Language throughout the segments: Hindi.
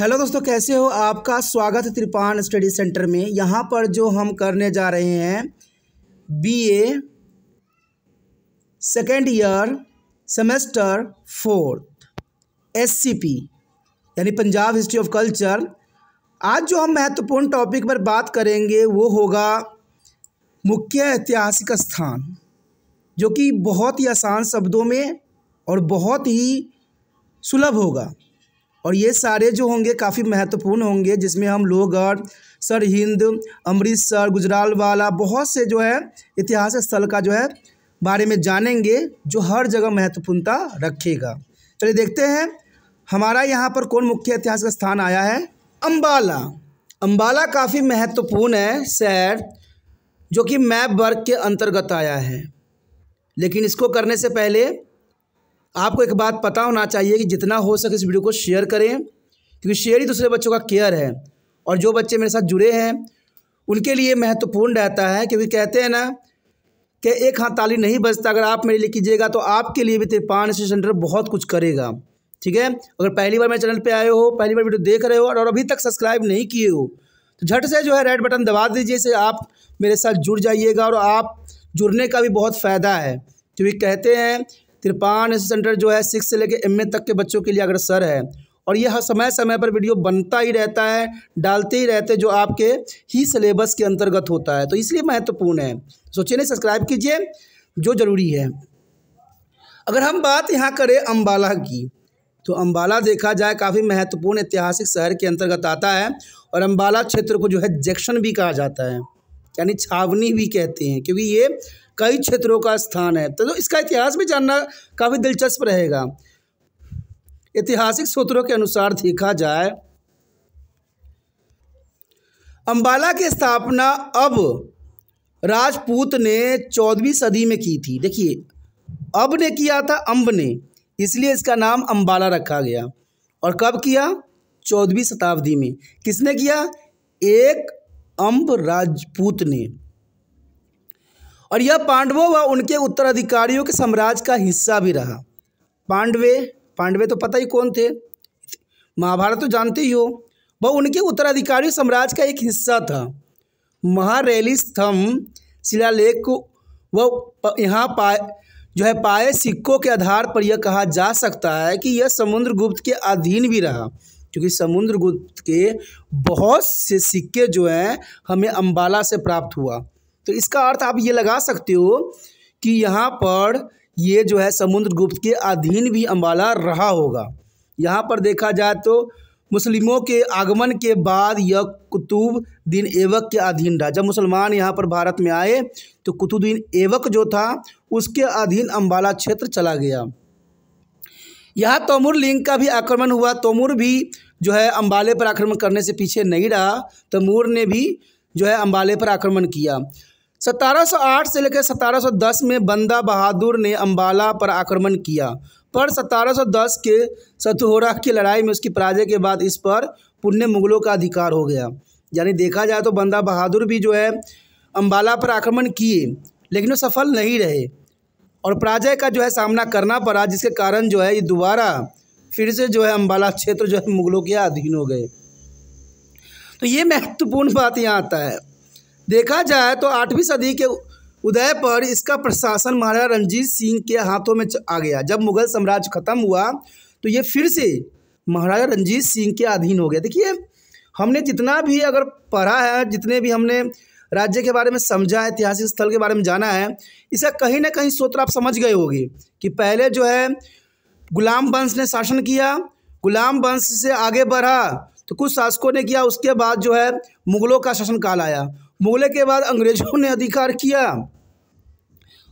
हेलो दोस्तों कैसे हो आपका स्वागत है त्रिपान स्टडी सेंटर में यहाँ पर जो हम करने जा रहे हैं BA second year semester fourth SCP यानी पंजाब हिस्ट्री ऑफ कल्चर आज जो हम महत्वपूर्ण टॉपिक पर बात करेंगे वो होगा मुख्य ऐतिहासिक स्थान जो कि बहुत ही आसान शब्दों में और बहुत ही सुलभ होगा और ये सारे जो होंगे काफ़ी महत्वपूर्ण होंगे जिसमें हम लोहगढ़ सर हिंद अमृतसर गुजराल वाला बहुत से जो है इतिहास स्थल का जो है बारे में जानेंगे जो हर जगह महत्वपूर्णता रखेगा चलिए देखते हैं हमारा यहाँ पर कौन मुख्य ऐतिहासिक स्थान आया है अम्बाला अम्बाला काफ़ी महत्वपूर्ण है शहर जो कि मैप वर्ग के अंतर्गत आया है लेकिन इसको करने से पहले आपको एक बात पता होना चाहिए कि जितना हो सके इस वीडियो को शेयर करें क्योंकि शेयर ही दूसरे बच्चों का केयर है और जो बच्चे मेरे साथ जुड़े हैं उनके लिए महत्वपूर्ण रहता है क्योंकि कहते हैं ना कि एक हाथ ताली नहीं बजता अगर आप मेरे लिए कीजिएगा तो आपके लिए भी तिरपान सेंटर बहुत कुछ करेगा ठीक है अगर पहली बार मेरे चैनल पर आए हो पहली बार वीडियो देख रहे हो और अभी तक सब्सक्राइब नहीं किए हो तो झट से जो है रेड बटन दबा दीजिए इससे आप मेरे साथ जुड़ जाइएगा और आप जुड़ने का भी बहुत फ़ायदा है क्योंकि तो कहते हैं तिरपान सेंटर जो है सिक्स से लेकर एम तक के बच्चों के लिए अगर सर है और यह समय समय पर वीडियो बनता ही रहता है डालते ही रहते जो आपके ही सिलेबस के अंतर्गत होता है तो इसलिए महत्वपूर्ण है सोचिए नहीं सब्सक्राइब कीजिए जो ज़रूरी है अगर हम बात यहाँ करें अम्बाला की तो अम्बाला देखा जाए काफ़ी महत्वपूर्ण ऐतिहासिक शहर के अंतर्गत आता है और अम्बाला क्षेत्र को जो है जैक्शन भी कहा जाता है यानी छावनी भी कहते हैं क्योंकि ये कई क्षेत्रों का स्थान है तो इसका इतिहास भी जानना काफ़ी दिलचस्प रहेगा ऐतिहासिक सूत्रों के अनुसार देखा जाए अंबाला की स्थापना अब राजपूत ने चौदहवीं सदी में की थी देखिए अब ने किया था अम्ब ने इसलिए इसका नाम अंबाला रखा गया और कब किया चौदहवीं शताब्दी में किसने किया एक अम्ब राजपूत ने और यह पांडवों व उनके उत्तराधिकारियों के साम्राज्य का हिस्सा भी रहा पांडवे पांडवे तो पता ही कौन थे महाभारत तो जानते ही हो वह उनके उत्तराधिकारी साम्राज्य का एक हिस्सा था महारैली स्तंभ शिलालेख को वह यहाँ पाए जो है पाए सिक्कों के आधार पर यह कहा जा सकता है कि यह समुद्रगुप्त के अधीन भी रहा क्योंकि समुद्रगुप्त के बहुत से सिक्के जो हैं हमें अम्बाला से प्राप्त हुआ तो इसका अर्थ आप ये लगा सकते हो कि यहाँ पर ये जो है समुद्र गुप्त के अधीन भी अम्बाला रहा होगा यहाँ पर देखा जाए तो मुस्लिमों के आगमन के बाद यह कुतुब दिन एवक के अधीन रहा जब मुसलमान यहाँ पर भारत में आए तो कुतुबद्दीन एवक जो था उसके अधीन अम्बाला क्षेत्र चला गया यहाँ तोमुर लिंग का भी आक्रमण हुआ तोमुर भी जो है अम्बाले पर आक्रमण करने से पीछे नहीं रहा तमूर ने भी जो है अम्बाले पर आक्रमण किया 1708 से लेकर 1710 में बंदा बहादुर ने अम्बाला पर आक्रमण किया पर 1710 के सतहोरा की लड़ाई में उसकी पराजय के बाद इस पर पुण्य मुगलों का अधिकार हो गया यानी देखा जाए तो बंदा बहादुर भी जो है अम्बाला पर आक्रमण किए लेकिन वो सफल नहीं रहे और पराजय का जो है सामना करना पड़ा जिसके कारण जो है ये दोबारा फिर से जो है अम्बाला क्षेत्र जो है मुगलों के अधीन हो गए तो ये महत्वपूर्ण बात यहाँ आता है देखा जाए तो आठवीं सदी के उदय पर इसका प्रशासन महाराजा रंजीत सिंह के हाथों में आ गया जब मुगल साम्राज्य खत्म हुआ तो ये फिर से महाराजा रंजीत सिंह के अधीन हो गया देखिए हमने जितना भी अगर पढ़ा है जितने भी हमने राज्य के बारे में समझा है ऐतिहासिक स्थल के बारे में जाना है इसका कहीं ना कहीं सोत्र आप समझ गए होगी कि पहले जो है गुलाम वंश ने शासन किया गुलाम वंश से आगे बढ़ा तो कुछ शासकों ने किया उसके बाद जो है मुगलों का शासनकाल आया मुगलों के बाद अंग्रेज़ों ने अधिकार किया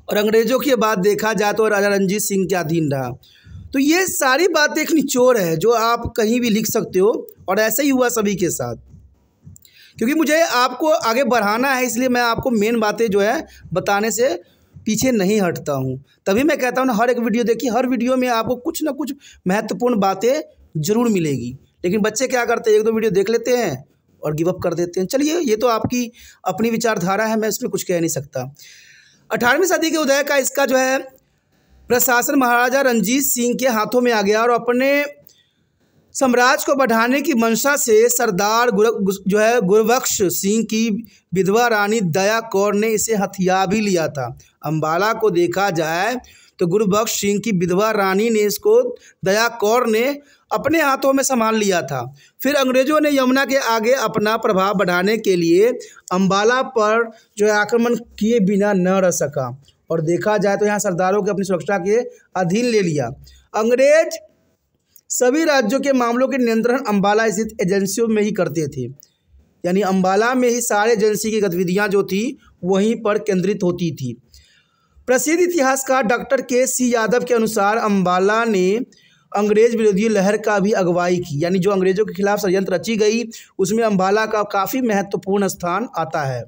और अंग्रेज़ों के बाद देखा जाए तो राजा रंजीत सिंह के अधीन रहा तो ये सारी बातें एक निचोड़ है जो आप कहीं भी लिख सकते हो और ऐसा ही हुआ सभी के साथ क्योंकि मुझे आपको आगे बढ़ाना है इसलिए मैं आपको मेन बातें जो है बताने से पीछे नहीं हटता हूँ तभी मैं कहता हूँ ना हर एक वीडियो देखिए हर वीडियो में आपको कुछ ना कुछ महत्वपूर्ण बातें ज़रूर मिलेगी लेकिन बच्चे क्या करते हैं एक दो वीडियो देख लेते हैं और गिव अप कर देते हैं चलिए ये तो आपकी अपनी विचारधारा है मैं इसमें कुछ कह नहीं सकता अठारहवीं सदी के उदय का इसका जो है प्रशासन महाराजा रंजीत सिंह के हाथों में आ गया और अपने साम्राज्य को बढ़ाने की मंशा से सरदार गुर जो है गुरबख्श सिंह की विधवा रानी दया कौर ने इसे हथिया भी लिया था अम्बाला को देखा जाए तो गुरुबख्श सिंह की विधवा रानी ने इसको दया कौर ने अपने हाथों में संभाल लिया था फिर अंग्रेजों ने यमुना के आगे अपना प्रभाव बढ़ाने के लिए अम्बाला पर जो आक्रमण किए बिना न रह सका और देखा जाए तो यहाँ सरदारों के अपनी सुरक्षा के अधीन ले लिया अंग्रेज सभी राज्यों के मामलों के नियंत्रण अम्बाला स्थित एजेंसियों में ही करते थे यानी अम्बाला में ही सारे एजेंसी की गतिविधियाँ जो थी वहीं पर केंद्रित होती थी प्रसिद्ध इतिहासकार डॉक्टर के सी यादव के अनुसार अम्बाला ने अंग्रेज विरोधी लहर का भी अगुवाई की यानी जो अंग्रेजों के खिलाफ षडयंत्र रची गई उसमें अम्बाला का काफ़ी महत्वपूर्ण स्थान आता है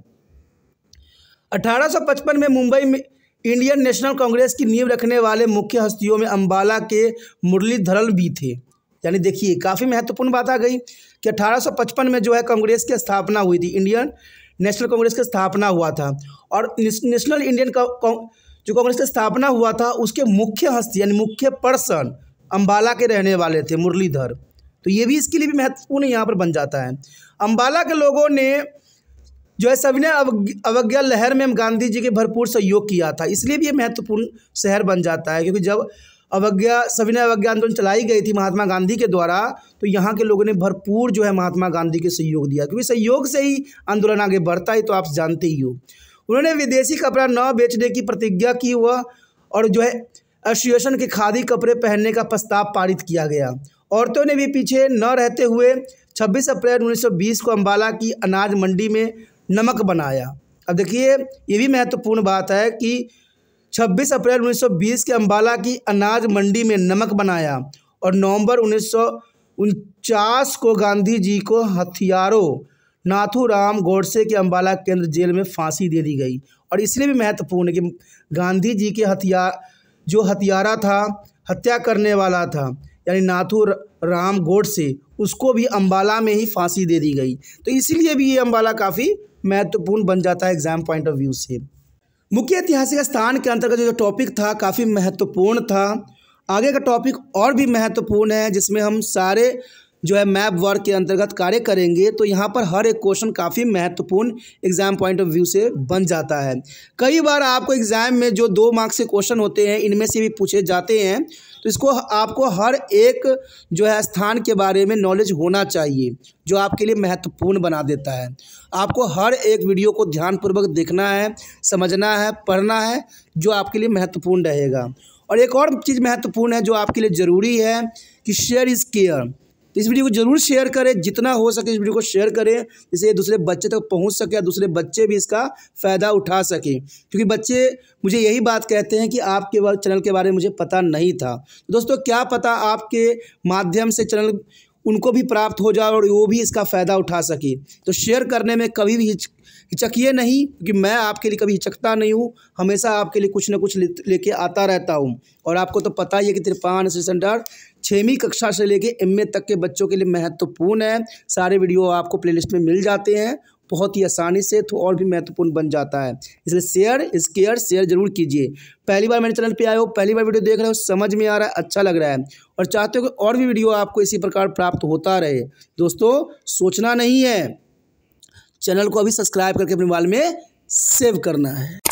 1855 में मुंबई में इंडियन नेशनल कांग्रेस की नींव रखने वाले मुख्य हस्तियों में अम्बाला के मुरलीधरल भी थे यानी देखिए काफ़ी महत्वपूर्ण बात आ गई कि 1855 में जो है कांग्रेस की स्थापना हुई थी इंडियन नेशनल कांग्रेस की स्थापना हुआ था और नेशनल इंडियन का जो कांग्रेस की स्थापना हुआ था उसके मुख्य हस्ती यानी मुख्य पर्सन अम्बाला के रहने वाले थे मुरलीधर तो ये भी इसके लिए भी महत्वपूर्ण यहाँ पर बन जाता है अम्बाला के लोगों ने जो है सविनय अवज्ञा लहर में गांधी जी के भरपूर सहयोग किया था इसलिए भी ये महत्वपूर्ण शहर बन जाता है क्योंकि जब अवज्ञा सविनय अवज्ञा आंदोलन चलाई गई थी महात्मा गांधी के द्वारा तो यहाँ के लोगों ने भरपूर जो है महात्मा गांधी के सहयोग दिया क्योंकि सहयोग से ही आंदोलन आगे बढ़ता है तो आप जानते ही हो उन्होंने विदेशी कपड़ा न बेचने की प्रतिज्ञा की हुआ और जो है एसोसिएशन के खादी कपड़े पहनने का प्रस्ताव पारित किया गया औरतों ने भी पीछे न रहते हुए 26 अप्रैल 1920 को अंबाला की अनाज मंडी में नमक बनाया अब देखिए ये भी महत्वपूर्ण बात है कि 26 अप्रैल 1920 के अंबाला की अनाज मंडी में नमक बनाया और नवंबर उन्नीस को गांधी जी को हथियारों नाथूराम गोडसे के अम्बाला केंद्र जेल में फांसी दे दी गई और इसलिए भी महत्वपूर्ण है कि गांधी जी के हथियार जो हथियारा था हत्या करने वाला था यानी नाथू राम गोडसे उसको भी अम्बाला में ही फांसी दे दी गई तो इसीलिए भी ये अम्बाला काफ़ी महत्वपूर्ण बन जाता है एग्जाम पॉइंट ऑफ व्यू से मुख्य ऐतिहासिक स्थान के अंतर्गत जो टॉपिक था काफ़ी महत्वपूर्ण था आगे का टॉपिक और भी महत्वपूर्ण है जिसमें हम सारे जो है मैप वर्क के अंतर्गत कार्य करेंगे तो यहाँ पर हर एक क्वेश्चन काफ़ी महत्वपूर्ण एग्जाम पॉइंट ऑफ व्यू से बन जाता है कई बार आपको एग्जाम में जो दो मार्क्स के क्वेश्चन होते हैं इनमें से भी पूछे जाते हैं तो इसको आपको हर एक जो है स्थान के बारे में नॉलेज होना चाहिए जो आपके लिए महत्वपूर्ण बना देता है आपको हर एक वीडियो को ध्यानपूर्वक देखना है समझना है पढ़ना है जो आपके लिए महत्वपूर्ण रहेगा और एक और चीज़ महत्वपूर्ण है जो आपके लिए ज़रूरी है कि शेयर इज़ केयर तो इस वीडियो को जरूर शेयर करें जितना हो सके इस वीडियो को शेयर करें जिससे ये दूसरे बच्चे तक पहुंच सके या दूसरे बच्चे भी इसका फ़ायदा उठा सकें क्योंकि बच्चे मुझे यही बात कहते हैं कि आपके चैनल के बारे में मुझे पता नहीं था तो दोस्तों क्या पता आपके माध्यम से चैनल उनको भी प्राप्त हो जाए और वो भी इसका फ़ायदा उठा सके तो शेयर करने में कभी भी हिचकिए नहीं क्योंकि मैं आपके लिए कभी हिचकता नहीं हूँ हमेशा आपके लिए कुछ ना कुछ लेके आता रहता हूँ और आपको तो पता ही है कि त्रिपान असिस्टेंट छवीं कक्षा से लेके एम तक के बच्चों के लिए महत्वपूर्ण है सारे वीडियो आपको प्लेलिस्ट में मिल जाते हैं बहुत ही आसानी से तो और भी महत्वपूर्ण बन जाता है इसलिए शेयर स्केयर शेयर जरूर कीजिए पहली बार मेरे चैनल पे आए हो पहली बार वीडियो देख रहे हो समझ में आ रहा है अच्छा लग रहा है और चाहते हो कि और भी वीडियो आपको इसी प्रकार प्राप्त होता रहे दोस्तों सोचना नहीं है चैनल को अभी सब्सक्राइब करके अपने मोबाइल में सेव करना है